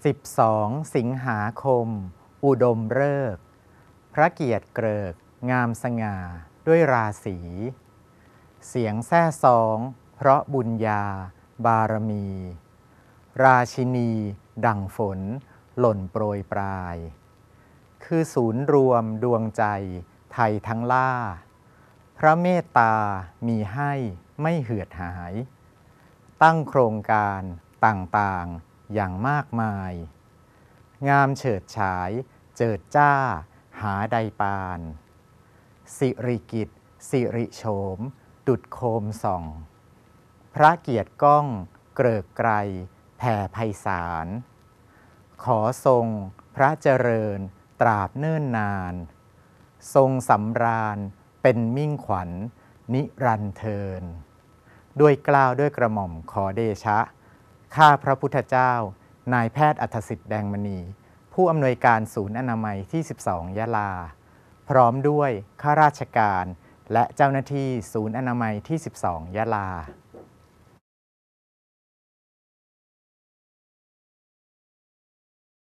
12สิงหาคม อุดมฤกษ์พระเกียรติเกริก งามสง่าด้วยราศีเสียงแซ่ซอง เพราะบุญญา บารมี ราชินี ดังฝน หล่นโปรยปลาย คือศูนย์รวมดวงใจ ไทยทั้งล่า พระเมตตา มีให้ไม่เหือดหาย ตั้งโครงการต่างๆอย่างมากมาย งามเฉิดฉาย เจิดจ้า หาใดปาน สิริกิตสิริโฉมดุดโคมส่อง พระเกียรติก้องเกริกไกรแผ่ไพศาล ขอทรงพระเจริญตราบเนิ่นนาน ทรงสำราญเป็นมิ่งขวัญนนิรันเทิน ด้วยกล้าวด้วยกระหม่อม ขอเดชะข้าพระพุทธเจ้า นายแพทย์อัธสิทธิ์แดงมณี ผู้อำนวยการศูนย์อนามัยที่ 12 ยะลา พร้อมด้วยข้าราชการและเจ้าหน้าที่ศูนย์อนามัยที่ 12 ยะลา